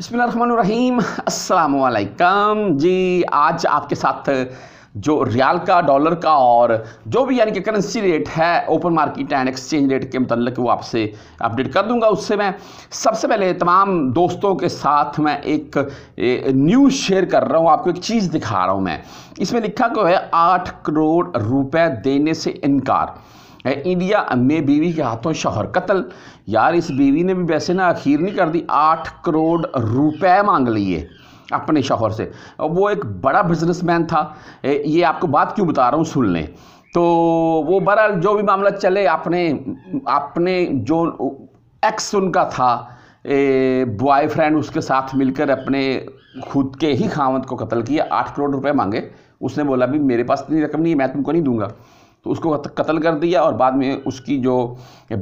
बसमीम असलकम जी आज आपके साथ जो रियाल का डॉलर का और जो भी यानी कि करेंसी रेट है open market and exchange rate के मतलब वो आपसे अपडेट कर दूंगा उससे मैं सबसे पहले तमाम दोस्तों के साथ मैं एक न्यूज़ शेयर कर रहा हूँ आपको एक चीज़ दिखा रहा हूँ मैं इसमें लिखा क्यों है आठ करोड़ रुपए देने से इनकार इंडिया में बीवी के हाथों शोहर कत्ल यार इस बीवी ने भी वैसे ना अखीर नहीं कर दी आठ करोड़ रुपए मांग लिए अपने शोहर से वो एक बड़ा बिजनेसमैन था ये आपको बात क्यों बता रहा हूँ सुन लें तो वो बहरहाल जो भी मामला चले अपने अपने जो एक्स उनका था बॉयफ्रेंड उसके साथ मिलकर अपने खुद के ही खामत को कत्ल किया आठ करोड़ रुपए मांगे उसने बोला भी मेरे पास इतनी रकम नहीं है मैं तुमको नहीं दूंगा तो उसको कत्ल कर दिया और बाद में उसकी जो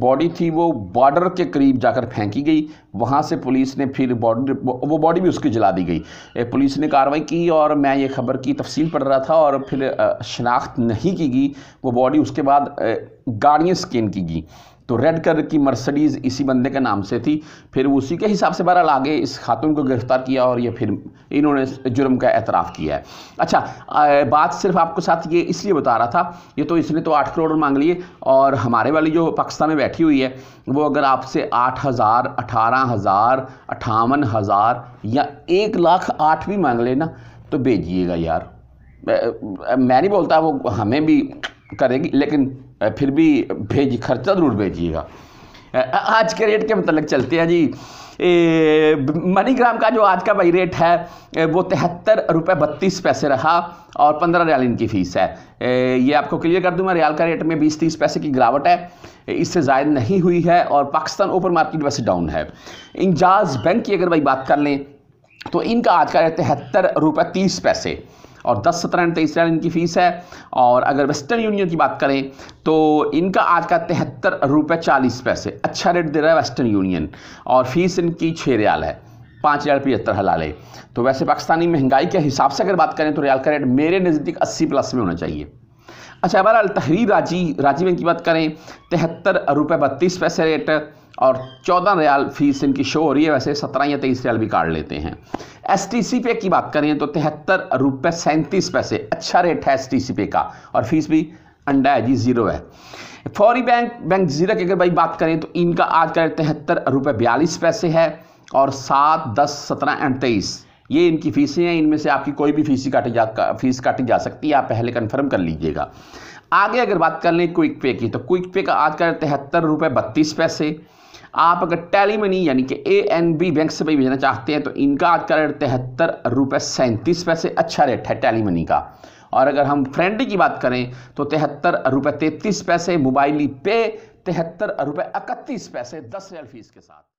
बॉडी थी वो बॉर्डर के करीब जाकर फेंकी गई वहाँ से पुलिस ने फिर बॉडी वो बॉडी भी उसकी जला दी गई पुलिस ने कार्रवाई की और मैं ये खबर की तफसील पढ़ रहा था और फिर शनाख्त नहीं की गई वो बॉडी उसके बाद गाड़ियाँ स्कैन की गई तो रेड कलर की मर्सडीज़ इसी बंदे के नाम से थी फिर उसी के हिसाब से बहरहाल आगे इस खातून को गिरफ़्तार किया और ये फिर इन्होंने जुर्म का एतराफ़ किया है अच्छा बात सिर्फ आपके साथ ये इसलिए बता रहा था ये तो इसने तो आठ करोड़ मांग लिए और हमारे वाली जो पाकिस्तान में बैठी हुई है वो अगर आपसे आठ हज़ार अठारह हज़ार अठावन हज़ार या एक लाख आठ भी मांग लेना तो भेजिएगा यार मैं नहीं बोलता वो हमें भी करेगी लेकिन फिर भी भेज खर्चा ज़रूर भेजिएगा आज के रेट के मतलब चलते हैं जी मनीग्राम का जो आज का भाई रेट है वो तिहत्तर रुपये बत्तीस पैसे रहा और पंद्रह रियाल इनकी फ़ीस है ये आपको क्लियर कर दूँ मैं रियाल का रेट में बीस तीस पैसे की गिरावट है इससे ज़ायद नहीं हुई है और पाकिस्तान ओपन मार्केट वैसे डाउन है इंजाज बैंक की अगर भाई बात कर लें तो इनका आज का रेट तिहत्तर रुपये तीस पैसे और दस सत्रह तेईस हज़ार इनकी फ़ीस है और अगर वेस्टर्न यूनियन की बात करें तो इनका आज का तिहत्तर रुपये चालीस पैसे अच्छा रेट दे रहा है वेस्टर्न यूनियन और फीस इनकी छः रियाल है पाँच हज़ार पचहत्तर हलाल है तो वैसे पाकिस्तानी महंगाई के हिसाब से अगर बात करें तो रियाल का रेट मेरे नज़दीक अस्सी प्लस में होना चाहिए अच्छा बहरहाल तहरीर राजी राजीव की बात करें तिहत्तर रुपये बत्तीस पैसे रेट और चौदह रियाल फीस इनकी शो हो रही है वैसे सत्रह या तेईस रियाल भी काट लेते हैं एस टी सी पे की बात करें तो तिहत्तर रुपये सैंतीस पैसे अच्छा रेट है एस टी सी पे का और फीस भी अंडा है जी ज़ीरो है फौरी बैंक बैंक जीरा की अगर भाई बात करें तो इनका आज का रेट तिहत्तर रुपये बयालीस पैसे है और सात दस सत्रह एंड तेईस ये इनकी फीसें हैं इनमें से आपकी कोई भी फीस काटी जा फीस काटी जा सकती है आप पहले कन्फर्म कर लीजिएगा आगे अगर बात कर लें क्विक पे की तो क्विक पे का आज का तिहत्तर रुपये बत्तीस पैसे आप अगर टेली मनी यानी कि ए एन बी बैंक से भी भेजना चाहते हैं तो इनका आज का रेट तिहत्तर रुपये सैंतीस पैसे अच्छा रेट है टेली मनी का और अगर हम फ्रेंड की बात करें तो तिहत्तर रुपये तैतीस पैसे मोबाइली पे तिहत्तर रुपये इकतीस पैसे दस रेल फीस के साथ